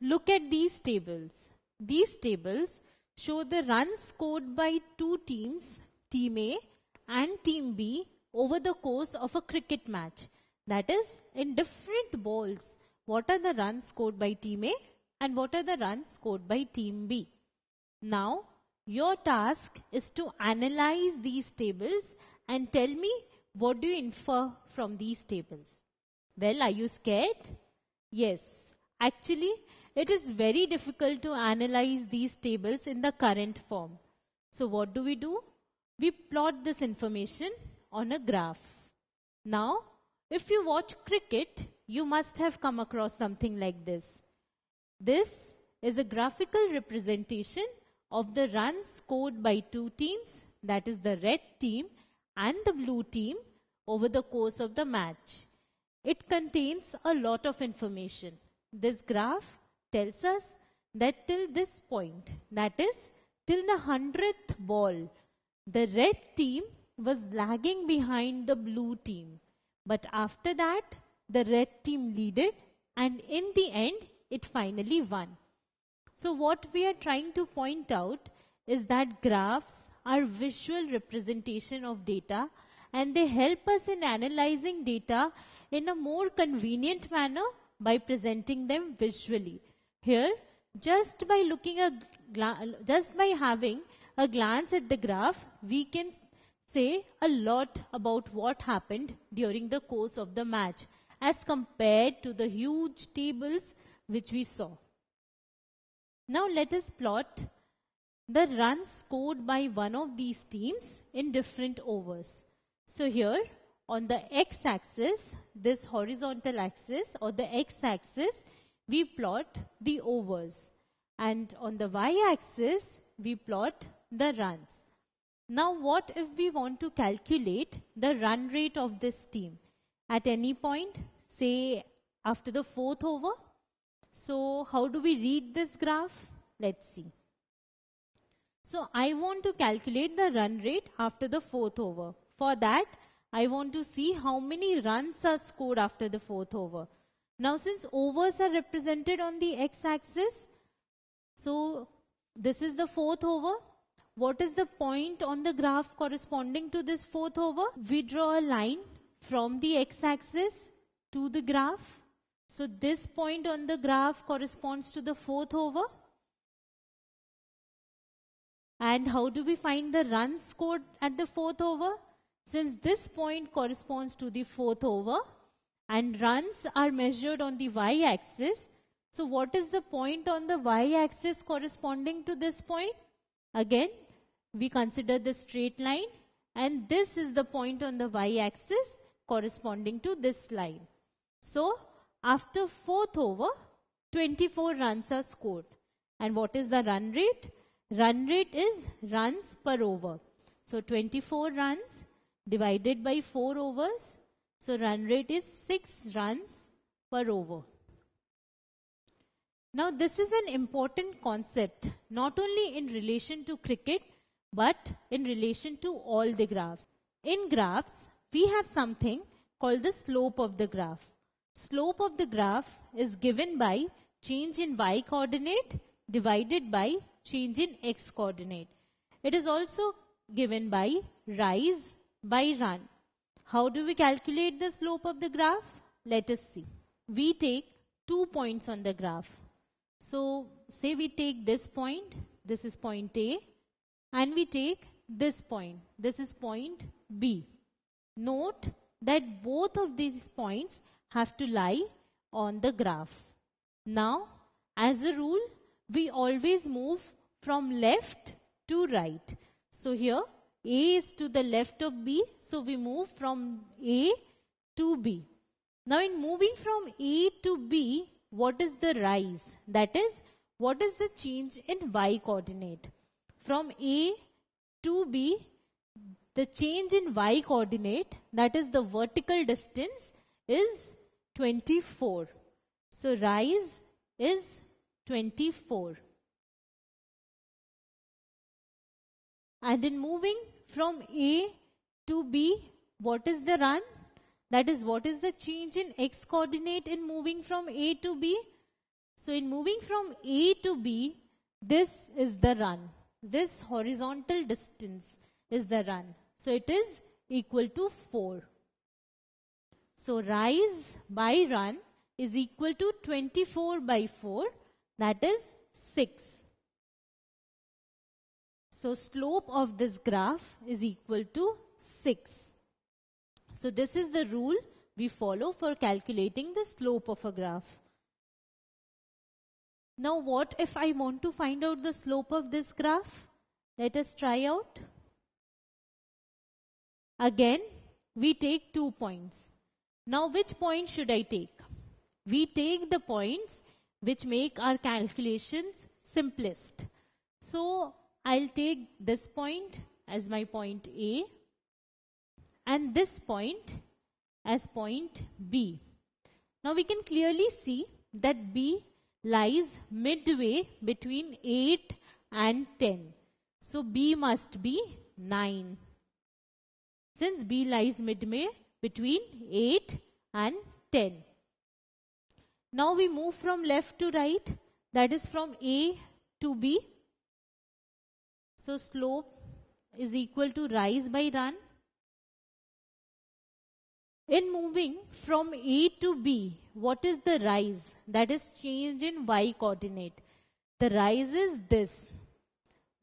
Look at these tables. These tables show the runs scored by two teams, Team A and Team B, over the course of a cricket match. That is, in different balls, what are the runs scored by Team A and what are the runs scored by Team B. Now, your task is to analyze these tables and tell me what do you infer from these tables. Well, are you scared? Yes. Actually, it is very difficult to analyze these tables in the current form. So what do we do? We plot this information on a graph. Now, if you watch cricket, you must have come across something like this. This is a graphical representation of the runs scored by two teams, that is the red team and the blue team, over the course of the match. It contains a lot of information. This graph tells us that till this point, that is, till the hundredth ball, the red team was lagging behind the blue team. But after that, the red team leaded and in the end, it finally won. So what we are trying to point out is that graphs are visual representation of data and they help us in analyzing data in a more convenient manner by presenting them visually. Here, just by looking a just by having a glance at the graph, we can say a lot about what happened during the course of the match as compared to the huge tables which we saw. Now let us plot the runs scored by one of these teams in different overs. So here on the x-axis, this horizontal axis or the x-axis we plot the overs and on the y-axis we plot the runs. Now what if we want to calculate the run rate of this team at any point say after the fourth over? So how do we read this graph? Let's see. So I want to calculate the run rate after the fourth over. For that I want to see how many runs are scored after the fourth over. Now since overs are represented on the x-axis, so this is the fourth over. What is the point on the graph corresponding to this fourth over? We draw a line from the x-axis to the graph. So this point on the graph corresponds to the fourth over. And how do we find the runs scored at the fourth over? Since this point corresponds to the fourth over, and runs are measured on the y axis. So what is the point on the y axis corresponding to this point? Again, we consider the straight line and this is the point on the y axis corresponding to this line. So after fourth over, 24 runs are scored. And what is the run rate? Run rate is runs per over. So 24 runs divided by 4 overs so run rate is 6 runs per over. Now this is an important concept not only in relation to cricket but in relation to all the graphs. In graphs we have something called the slope of the graph. Slope of the graph is given by change in y coordinate divided by change in x coordinate. It is also given by rise by run. How do we calculate the slope of the graph? Let us see. We take two points on the graph. So say we take this point, this is point A and we take this point, this is point B. Note that both of these points have to lie on the graph. Now as a rule we always move from left to right. So here a is to the left of B, so we move from A to B. Now in moving from A to B, what is the rise? That is, what is the change in Y coordinate? From A to B, the change in Y coordinate, that is the vertical distance, is 24. So rise is 24. And then moving from A to B, what is the run? That is, what is the change in x coordinate in moving from A to B? So, in moving from A to B, this is the run. This horizontal distance is the run. So, it is equal to 4. So, rise by run is equal to 24 by 4, that is 6. So slope of this graph is equal to 6. So this is the rule we follow for calculating the slope of a graph. Now what if I want to find out the slope of this graph? Let us try out. Again, we take two points. Now which point should I take? We take the points which make our calculations simplest. So I'll take this point as my point A and this point as point B. Now we can clearly see that B lies midway between 8 and 10. So B must be 9. Since B lies midway between 8 and 10. Now we move from left to right that is from A to B so slope is equal to rise by run. In moving from A to B, what is the rise? That is change in y coordinate. The rise is this.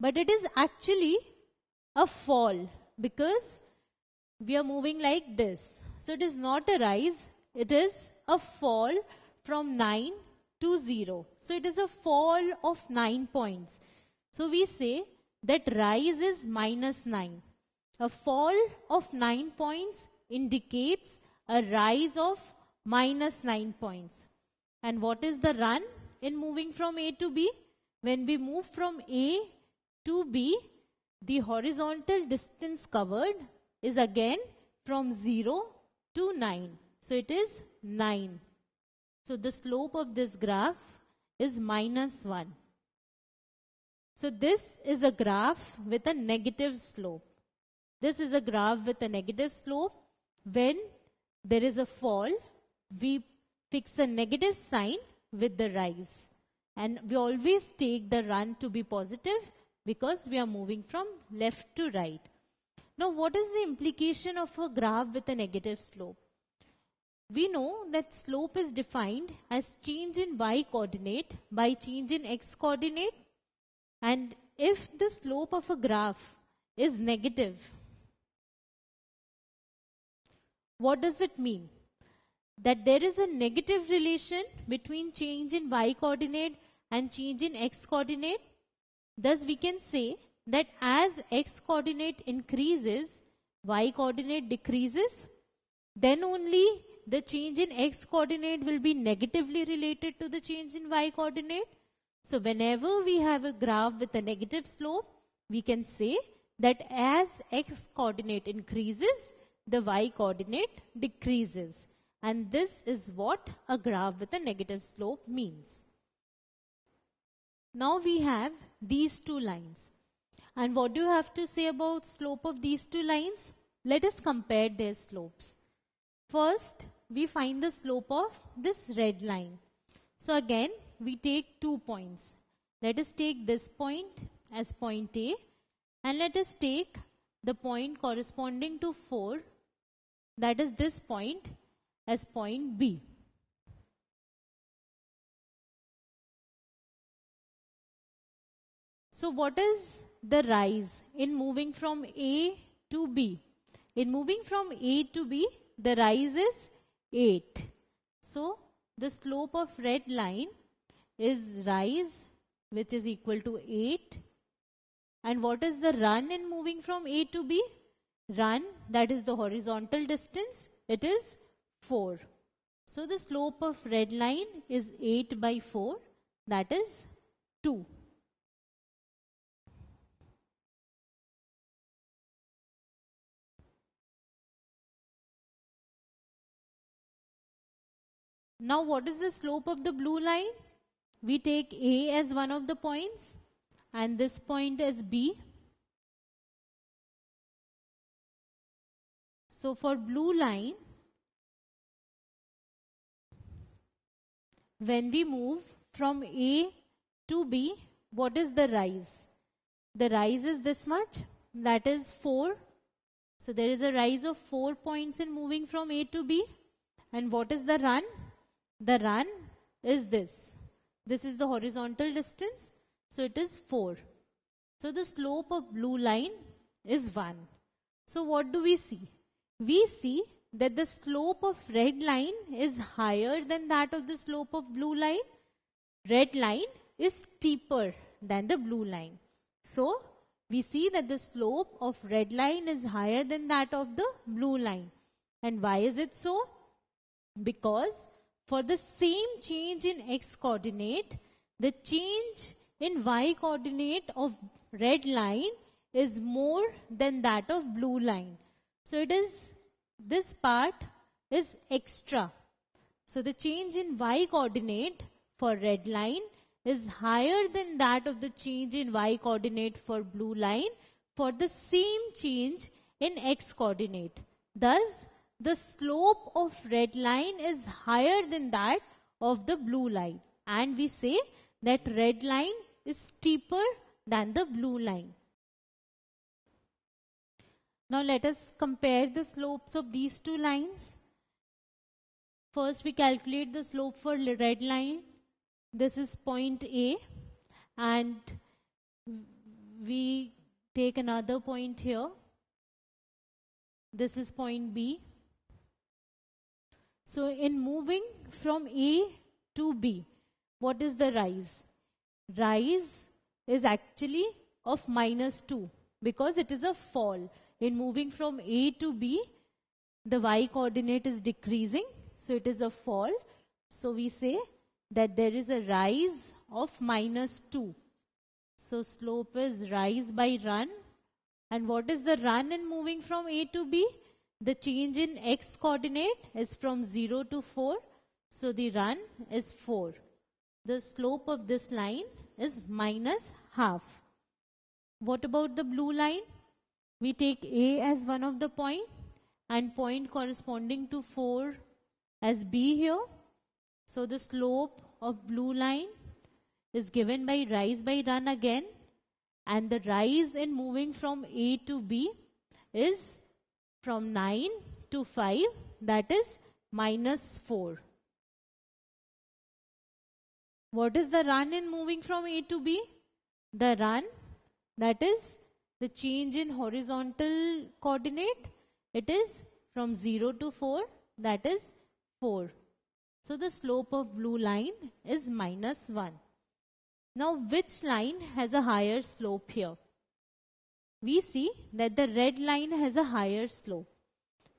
But it is actually a fall because we are moving like this. So it is not a rise, it is a fall from 9 to 0. So it is a fall of 9 points. So we say that rise is minus 9. A fall of 9 points indicates a rise of minus 9 points. And what is the run in moving from A to B? When we move from A to B, the horizontal distance covered is again from 0 to 9. So it is 9. So the slope of this graph is minus 1. So this is a graph with a negative slope. This is a graph with a negative slope. When there is a fall, we fix a negative sign with the rise. And we always take the run to be positive because we are moving from left to right. Now, what is the implication of a graph with a negative slope? We know that slope is defined as change in y coordinate by change in x coordinate and if the slope of a graph is negative, what does it mean? That there is a negative relation between change in y coordinate and change in x coordinate. Thus, we can say that as x coordinate increases, y coordinate decreases, then only the change in x coordinate will be negatively related to the change in y coordinate so whenever we have a graph with a negative slope, we can say that as x coordinate increases, the y coordinate decreases. And this is what a graph with a negative slope means. Now we have these two lines. And what do you have to say about slope of these two lines? Let us compare their slopes. First, we find the slope of this red line. So again, we take two points. Let us take this point as point A and let us take the point corresponding to 4 that is this point as point B. So what is the rise in moving from A to B? In moving from A to B, the rise is 8. So the slope of red line is rise which is equal to 8 and what is the run in moving from A to B? Run that is the horizontal distance it is 4. So the slope of red line is 8 by 4 that is 2. Now what is the slope of the blue line? we take A as one of the points and this point as B. So for blue line, when we move from A to B, what is the rise? The rise is this much, that is 4. So there is a rise of 4 points in moving from A to B. And what is the run? The run is this. This is the horizontal distance. So it is 4. So the slope of blue line is 1. So what do we see? We see that the slope of red line is higher than that of the slope of blue line. Red line is steeper than the blue line. So we see that the slope of red line is higher than that of the blue line. And why is it so? Because for the same change in x coordinate, the change in y coordinate of red line is more than that of blue line. So it is, this part is extra. So the change in y coordinate for red line is higher than that of the change in y coordinate for blue line for the same change in x coordinate. Thus, the slope of red line is higher than that of the blue line and we say that red line is steeper than the blue line. Now let us compare the slopes of these two lines. First we calculate the slope for red line. This is point A and we take another point here. This is point B. So in moving from A to B, what is the rise? Rise is actually of minus 2 because it is a fall. In moving from A to B, the y coordinate is decreasing, so it is a fall. So we say that there is a rise of minus 2. So slope is rise by run. And what is the run in moving from A to B? The change in x coordinate is from 0 to 4. So the run is 4. The slope of this line is minus half. What about the blue line? We take A as one of the point and point corresponding to 4 as B here. So the slope of blue line is given by rise by run again and the rise in moving from A to B is from 9 to 5 that is minus 4. What is the run in moving from A to B? The run that is the change in horizontal coordinate it is from 0 to 4 that is 4. So the slope of blue line is minus 1. Now which line has a higher slope here? we see that the red line has a higher slope.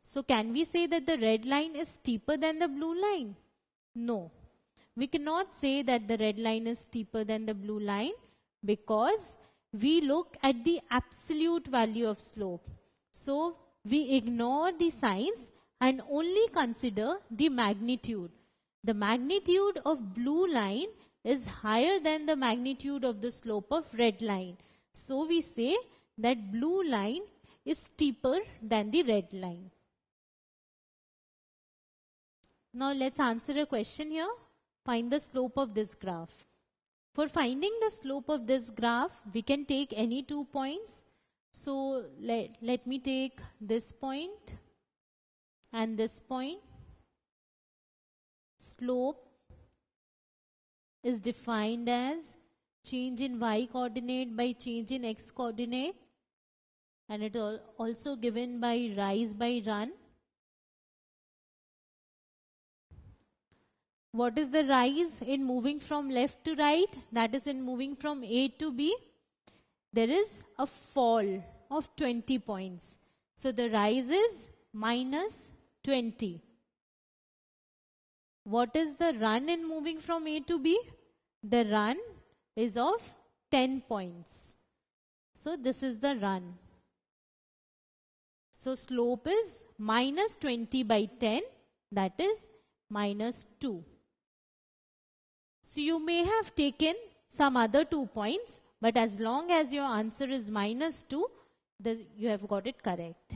So can we say that the red line is steeper than the blue line? No. We cannot say that the red line is steeper than the blue line because we look at the absolute value of slope. So we ignore the signs and only consider the magnitude. The magnitude of blue line is higher than the magnitude of the slope of red line. So we say that blue line is steeper than the red line. Now let's answer a question here. Find the slope of this graph. For finding the slope of this graph, we can take any two points. So let, let me take this point and this point. Slope is defined as change in y coordinate by change in x coordinate and it is also given by rise by run. What is the rise in moving from left to right? That is in moving from A to B. There is a fall of 20 points. So the rise is minus 20. What is the run in moving from A to B? The run is of 10 points. So this is the run. So slope is minus 20 by 10 that is minus 2. So you may have taken some other two points but as long as your answer is minus 2 you have got it correct.